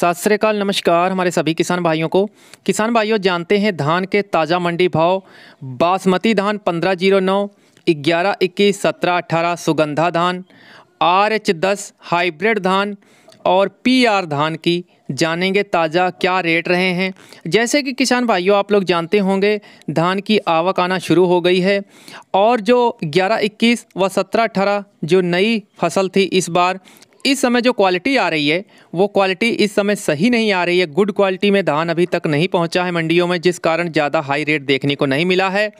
सात श्रीकाल नमस्कार हमारे सभी किसान भाइयों को किसान भाइयों जानते हैं धान के ताज़ा मंडी भाव बासमती धान पंद्रह जीरो नौ ग्यारह इक्कीस सत्रह अठारह सुगंधा धान आर एच दस हाइब्रिड धान और पी आर धान की जानेंगे ताज़ा क्या रेट रहे हैं जैसे कि किसान भाइयों आप लोग जानते होंगे धान की आवक आना शुरू हो गई है और जो 11 21 व 17 18 जो नई फसल थी इस बार इस समय जो क्वालिटी आ रही है वो क्वालिटी इस समय सही नहीं आ रही है गुड क्वालिटी में धान अभी तक नहीं पहुंचा है मंडियों में जिस कारण ज़्यादा हाई रेट देखने को नहीं मिला है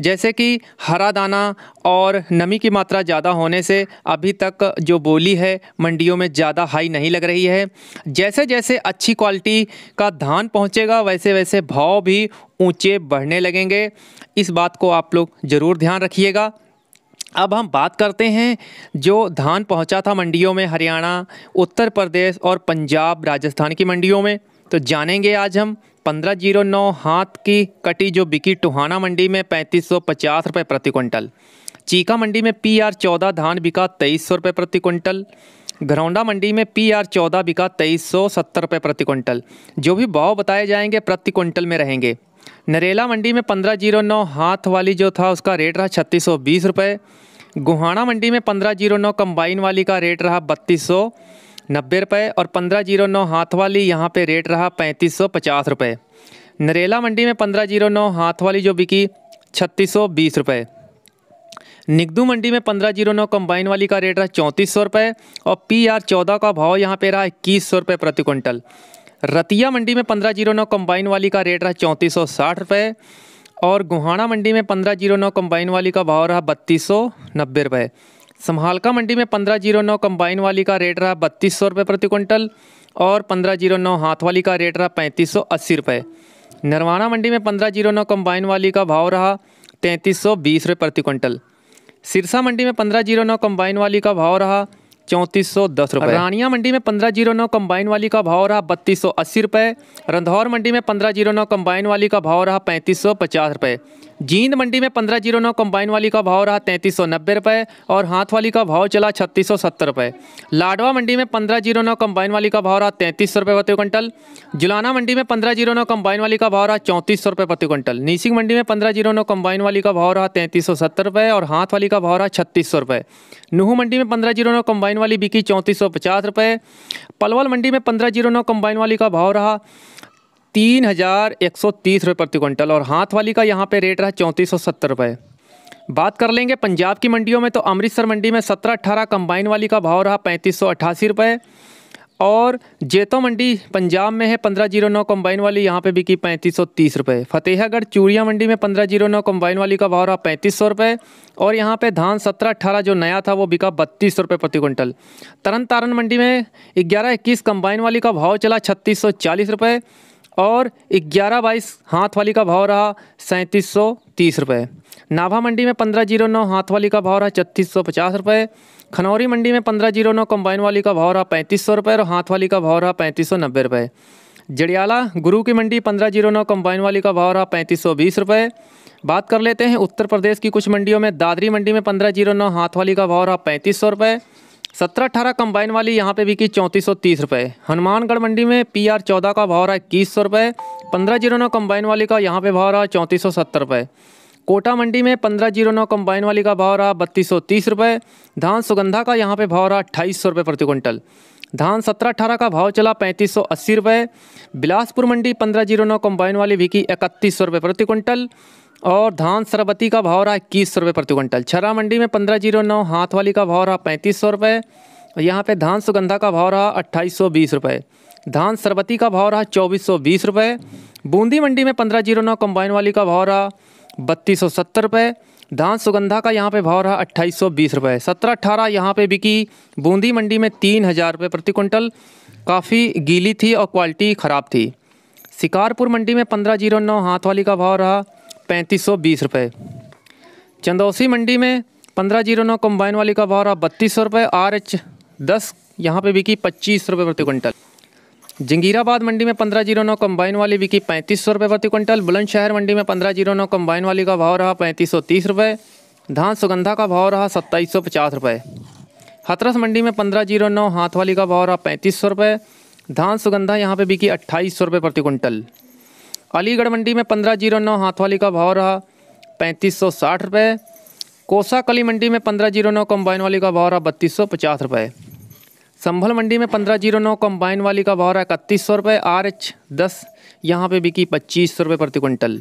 जैसे कि हरा दाना और नमी की मात्रा ज़्यादा होने से अभी तक जो बोली है मंडियों में ज़्यादा हाई नहीं लग रही है जैसे जैसे अच्छी क्वालिटी का धान पहुँचेगा वैसे वैसे भाव भी ऊँचे बढ़ने लगेंगे इस बात को आप लोग ज़रूर ध्यान रखिएगा अब हम बात करते हैं जो धान पहुंचा था मंडियों में हरियाणा उत्तर प्रदेश और पंजाब राजस्थान की मंडियों में तो जानेंगे आज हम पंद्रह जीरो नौ हाथ की कटी जो बिकी टुहाना मंडी में पैंतीस सौ पचास रुपये प्रति क्विंटल चीका मंडी में पी आर चौदह धान बिका तेईस सौ रुपये प्रति क्विंटल घरौंडा मंडी में पी आर चौदह बिका तेईस सौ सत्तर रुपये प्रति क्विंटल जो भी भाव बताए जाएंगे प्रति क्विंटल में रहेंगे नरेला मंडी में पंद्रह जीरो नौ हाथ वाली जो था उसका रेट रहा छत्तीस सौ बीस रुपये गुहाना मंडी में पंद्रह जीरो नौ कम्बाइन वाली का रेट रहा बत्तीस सौ नब्बे रुपये और पंद्रह जीरो नौ हाथ वाली यहाँ पे रेट रहा पैंतीस सौ पचास रुपये नरेला मंडी में पंद्रह जीरो नौ हाथ वाली जो बिकी छत्तीस सौ बीस रुपये निगदू मंडी में पंद्रह जीरो नौ कम्बाइन वाली का रेट रहा चौंतीस सौ रुपये और पी आर चौदह का भाव यहाँ पे रहा इक्कीस सौ रुपये प्रति क्विंटल रतिया मंडी में पंद्रह जीरो नौ कम्बाइन वाली का रेट रहा चौंतीस सौ साठ रुपये और गुहाना मंडी में पंद्रह जीरो नौ कम्बाइन वाली का भाव रहा बत्तीस सौ नब्बे रुपये समहालका मंडी में पंद्रह जीरो नौ कम्बाइन वाली का रेट रहा बत्तीस सौ रुपये प्रति क्विंटल और पंद्रह जीरो नौ हाथ वाली का रेट रहा पैंतीस सौ अस्सी रुपये नरवाना मंडी में पंद्रह जीरो नौ कम्बाइन वाली का भाव रहा तैंतीस सौ बीस रुपये प्रति क्विंटल सिरसा मंडी में पंद्रह जीरो नौ कम्बाइन वाली का भाव रहा चौंतीस सौ दस रुपये रानिया मंडी में पंद्रह जीरो नौ कम्बाइन वाली का भाव रहा बत्तीस सौ अस्सी रुपये रंधौर मंडी में पंद्रह जीरो नौ कम्बाइन वाली का भाव रहा पैंतीस सौ पचास रुपये जींद मंडी में पंद्रह जीरो नौ कंबाइन वाली का भाव रहा तैंतीस सौ नब्बे रुपये और हाथ वाली का भाव चला छत्तीस सौ सत्तर रुपये लाडवा मंडी में पंद्रह जीरो नौ कम्बाइन वाली का भाव रहा तैंतीस सौ रुपये प्रति क्विंटल जुलाना मंडी में पंद्रह जीरो नौ कंबाइन वाली का भाव रहा चौंतीस सौ रुपये प्रति क्विंटल नीसिंग मंडी में पंद्रह जीरो नौ कंबाइन वाली का भाव रहा तैंतीस सौ सत्तर रुपये और हाथ वाली का भाव रहा छत्तीस सौ रुपये नुहू मंडी में पंद्रह जीरो नौ कम्बाइन वाली बिकी चौंतीस सौ पचास रुपये पलवल मंडी में पंद्रह जीरो नौ कम्बाइन वाली का भाव रहा तीन हज़ार एक सौ तीस रुपये प्रति क्विंटल और हाथ वाली का यहाँ पे रेट रहा चौंतीस सौ सत्तर रुपये बात कर लेंगे पंजाब की मंडियों में तो अमृतसर मंडी में सत्रह अट्ठारह कंबाइन वाली का भाव रहा पैंतीस सौ अट्ठासी रुपये और जेतो मंडी पंजाब में है पंद्रह जीरो नौ कम्बाइन वाली यहाँ पे बिकी पैंतीस सौ तीस रुपये फतेहगढ़ चूड़िया मंडी में पंद्रह जीरो नौ कम्बाइन वाली का भाव रहा पैंतीस सौ रुपये और यहाँ पे धान सत्रह अट्ठारह जो नया था वो बिका बत्तीस सौ रुपये प्रति क्विंटल तरन तारण मंडी में ग्यारह इक्कीस कम्बाइन वाली का भाव चला छत्तीस सौ चालीस रुपये और ग्यारह बाईस हाथ वाली का भाव रहा सैंतीस सौ तीस रुपये नाभा मंडी में पंद्रह जीरो नौ हाथ वाली का भाव रहा छत्तीस सौ पचास रुपये खनौरी मंडी में पंद्रह जीरो नौ कम्बाइन वाली का भाव रहा पैंतीस सौ रुपये और हाथ वाली का भाव रहा पैंतीस सौ नब्बे रुपये जड़ियाला गुरु की मंडी पंद्रह जीरो नौ कम्बाइन वाली का भाव रहा पैंतीस सौ बीस रुपये बात कर लेते हैं उत्तर प्रदेश की कुछ मंडियों में दादरी मंडी में पंद्रह जीरो नौ हाथ वाली का भाव रहा पैंतीस सौ रुपये सत्रह अठारह कंबाइन वाली यहाँ पे बिकी चौंतीस सौ तीस रुपये हनुमानगढ़ मंडी में पी आर चौदह का भाव रहा इक्कीस सौ रुपये पंद्रह जीरो नौ कंबाइन वाली का यहाँ पे भाव रहा चौंतीस सौ सत्तर रुपये कोटा मंडी में पंद्रह जीरो नौ कंबाइन वाली का भाव रहा बत्तीस सौ तीस रुपये धान सुगंधा का यहाँ पे भाव रहा अट्ठाईस सौ रुपये प्रति क्विंटल धान सत्रह अठारह का भाव चला पैंतीस सौ अस्सी रुपये बिलासपुर मंडी पंद्रह जीरो नौ कंबाइन वाली भी की इकतीस सौ रुपये प्रति क्विंटल और धान सरबती का भाव रहा इक्कीस सौ रुपये प्रति क्विंटल छरा मंडी में पंद्रह जीरो नौ हाथ वाली का भाव रहा पैंतीस सौ रुपये और यहाँ पर धान सुगंधा का भाव रहा अट्ठाईस सौ बीस रुपये धान सरबती का भाव रहा चौबीस सौ बीस रुपये बूंदी मंडी में पंद्रह जीरो नौ कम्बाइन वाली का भाव रहा बत्तीस सौ सत्तर रुपये धान सुगंधा का यहाँ पर भाव रहा अट्ठाईस सौ बीस रुपये सत्रह अट्ठारह यहाँ पर बिकी बूंदी मंडी में तीन हज़ार रुपये प्रति क्विंटल काफ़ी गीली थी और क्वालिटी ख़राब थी शिकारपुर मंडी में पंद्रह जीरो नौ हाथ वाली का भाव रहा पैंतीस सौ बीस रुपये चंदौसी मंडी में पंद्रह जीरो नौ कम्बाइन वाली का भाव रहा बत्तीस सौ रुपये आर एच दस यहाँ पर बिकी पच्चीस रुपये प्रति क्विंटल जंगीराबाद मंडी में पंद्रह जीरो नौ कम्बाइन वाली बिकी पैंतीस सौ रुपये प्रति क्विंटल बुलंदशहर मंडी में पंद्रह जीरो नौ कम्बाइन वाली का भाव रहा पैंतीस सौ तीस रुपये धान सुगंधा का भाव रहा सत्ताईस सौ पचास रुपये हथरस मंडी में पंद्रह जीरो नौ हाथ वाली का भाव रहा पैंतीस सौ रुपये धान सुगंधा यहाँ पर बिकी अट्ठाईस सौ रुपये प्रति क्विंटल अलीगढ़ मंडी में पंद्रह जीरो नौ हाथवाली का भाव रहा पैंतीस सौ साठ रुपये कोसा कली मंडी में पंद्रह जीरो नौ कम्बाइन वाली का भाव रहा बत्तीस सौ पचास रुपये संभल मंडी में पंद्रह जीरो नौ कम्बाइन वाली का भाव रहा इकतीस सौ रुपये आर एच दस यहाँ पर बिकी पच्चीस सौ रुपये प्रति क्विंटल